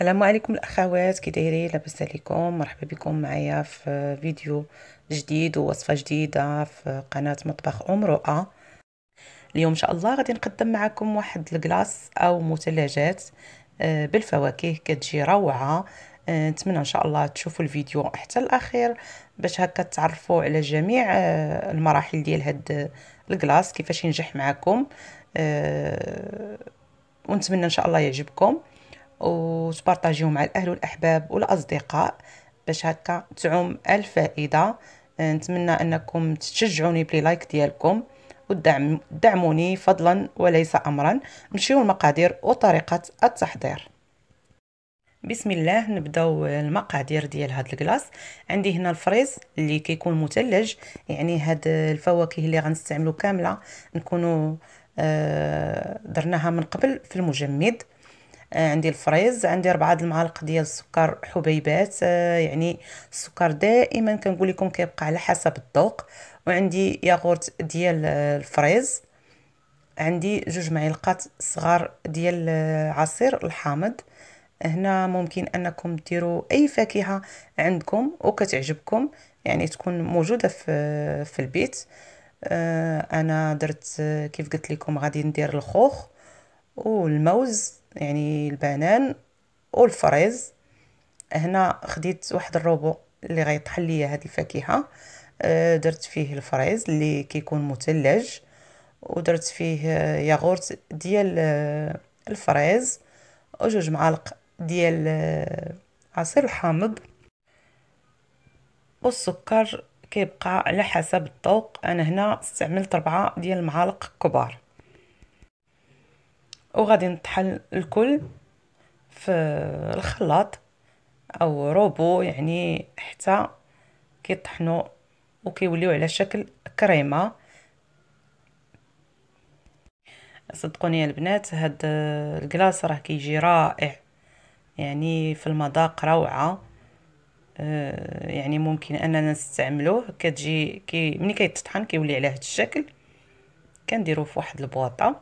السلام عليكم الاخوات كي دايرين لاباس عليكم مرحبا بكم معايا في فيديو جديد ووصفه جديده في قناه مطبخ ام رؤى اليوم ان شاء الله غادي نقدم معكم واحد الكلاص او مثلجات آه، بالفواكه كتجي روعه آه، نتمنى ان شاء الله تشوفوا الفيديو حتى الاخير باش هكا تعرفوا على جميع آه، المراحل ديال هاد الكلاص كيفاش ينجح معكم ونتمنى ان شاء الله يعجبكم وتبارطاجيو مع الاهل والاحباب والاصدقاء باش هكا تعم الفائده آه، نتمنى انكم تشجعوني بلي لايك ديالكم ودعموني دعموني فضلا وليس امرا نمشيو المقادير وطريقه التحضير بسم الله نبداو المقادير ديال هاد الكلاص عندي هنا الفريز اللي كيكون مثلج يعني هاد الفواكه اللي غنستعملو كامله نكونوا آه، درناها من قبل في المجمد آه، عندي الفريز عندي ربعة المعالق ديال السكر حبيبات آه، يعني السكر دائما كنقول لكم كيبقى على حسب الذوق وعندي ياغورت ديال آه، الفريز عندي جوج معلقات صغار ديال عصير الحامض هنا ممكن انكم ديروا اي فاكهه عندكم وكتعجبكم يعني تكون موجوده في في البيت انا درت كيف قلت لكم غادي ندير الخوخ والموز يعني البنان والفريز هنا خديت واحد الروبو اللي غيطحن ليا هاد الفاكهه آه، درت فيه الفريز اللي كيكون مثلج ودرت فيه آه، ياغورت ديال آه، الفريز وجوج معالق ديال عصير الحامض والسكر كيبقى على حسب الذوق انا هنا استعملت ربعة ديال المعالق كبار وغادي نطحن الكل في الخلاط او روبو يعني حتى كيطحنوا وكيوليو على شكل كريمه صدقوني يا البنات هاد الكلاص راه كيجي رائع يعني في المذاق روعه آه، يعني ممكن اننا نستعملوه كتجي كي ملي كيتطحن كيولي على هاد الشكل كنديروه في واحد البواطه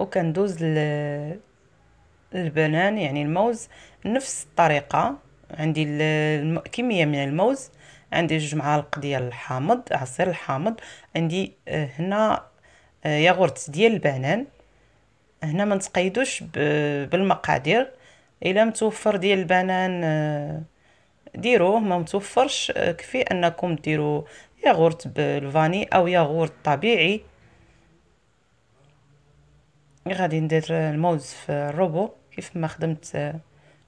وكندوز البنان يعني الموز نفس الطريقه عندي كميه من الموز عندي جوج معالق ديال الحامض عصير الحامض عندي آه، هنا آه، ياغورت ديال البنان هنا ما نتقيدوش بالمقادير الا متوفر ديال البنان آه، ديروه ما متوفرش كفي انكم ديروا ياغورت بالفاني او ياغورت طبيعي غادي ندير الموز في الروبو كيف ما خدمت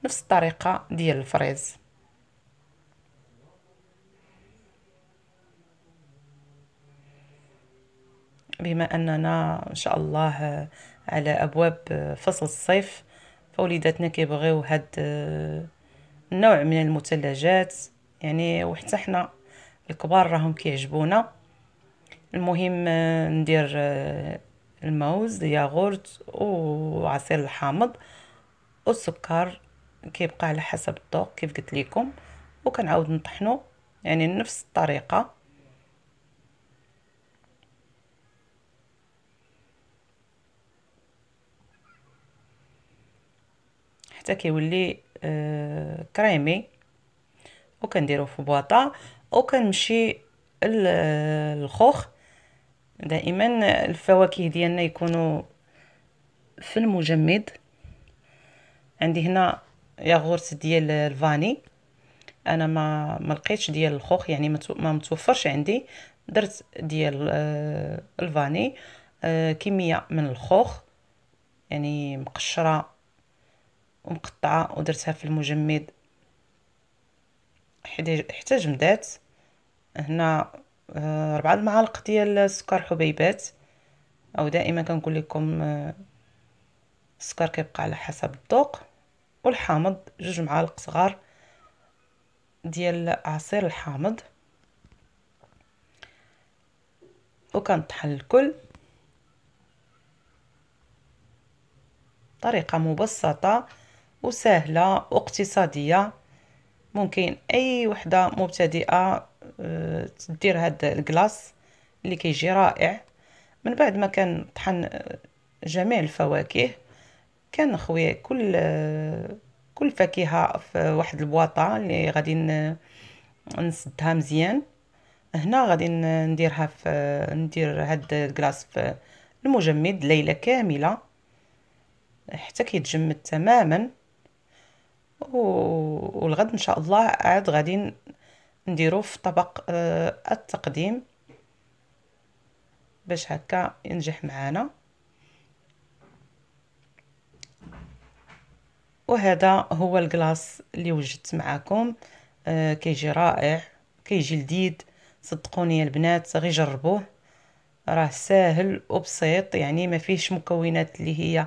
نفس الطريقه ديال الفريز بما اننا ان شاء الله على ابواب فصل الصيف فوليداتنا كيبغيو هاد النوع من المثلجات يعني وحتى حنا الكبار راهم كيعجبونا المهم ندير الموز ياغورت وعصير الحامض والسكر كيبقى على حسب الذوق كيف قلت لكم وكنعاود نطحنو يعني نفس الطريقه حتى كيولي آه، كريمي وكنديرو في بواطه وكنمشي آه، الخوخ دائما الفواكه ديالنا يكونوا في المجمد عندي هنا ياغورت ديال الفاني انا ما ما لقيتش ديال الخوخ يعني ما متوفرش عندي درت ديال آه، الفاني آه، كميه من الخوخ يعني مقشره ومقطعه ودرتها في المجمد حتى جمدات هنا آه، ربعة المعالق ديال السكر حبيبات او دائما كنقول لكم آه، السكر كيبقى على حسب الذوق والحامض جوج معالق صغار ديال عصير الحامض وكنطحن الكل طريقه مبسطه وسهله واقتصاديه ممكن اي وحده مبتدئه تدير هاد الكلاص اللي كيجي رائع من بعد ما كان طحن آه، جميع الفواكه كنخوي كل آه، كل فاكهه في واحد البواطه اللي غادي نسدها مزيان هنا غادي نديرها في آه، ندير هاد الكلاص في المجمد ليله كامله حتى كيتجمد تماما والغد ان شاء الله عاد غادي نديرو في طبق آه، التقديم باش هكا ينجح معانا وهذا هو الكلاص اللي وجدت معاكم آه، كيجي رائع كيجي لذيذ صدقوني البنات غي جربوه راه ساهل وبسيط يعني ما فيهش مكونات اللي هي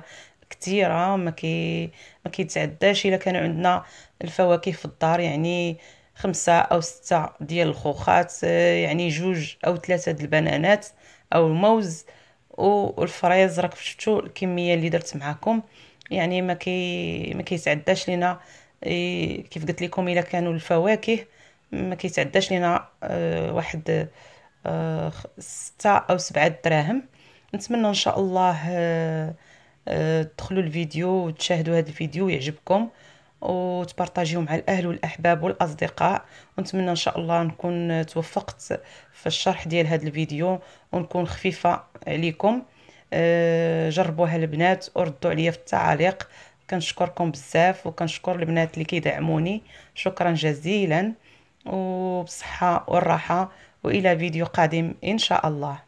كثيره ما كي ما كيتعداش الا كان عندنا الفواكه في الدار يعني خمسة أو ستة ديال الخوخات آه، يعني جوج أو ثلاثة ديال البنانات أو الموز والفريز راك شفتو الكميه اللي درت معاكم يعني ما كي ما كيتعداش لينا آه، كيف قلت لكم الا كانوا الفواكه ما كيتعداش لينا آه، واحد ستة او سبعة دراهم نتمنى ان شاء الله تدخلوا الفيديو وتشاهدوا هذا الفيديو ويعجبكم وتبارطاجيو مع الاهل والاحباب والاصدقاء ونتمنى ان شاء الله نكون توفقت في الشرح ديال هذا الفيديو ونكون خفيفه عليكم آه، جربوها البنات وردوا عليا في التعاليق كنشكركم بزاف وكنشكر البنات اللي كيدعموني شكرا جزيلا وبصحه والراحه والى فيديو قادم ان شاء الله